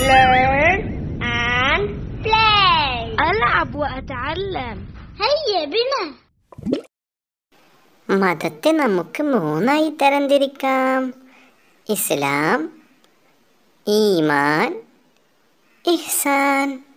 Learn and play. ألعب وأتعلم. هيا بنا. ماذا مكم هنا يترندريكام. إسلام إيمان إحسان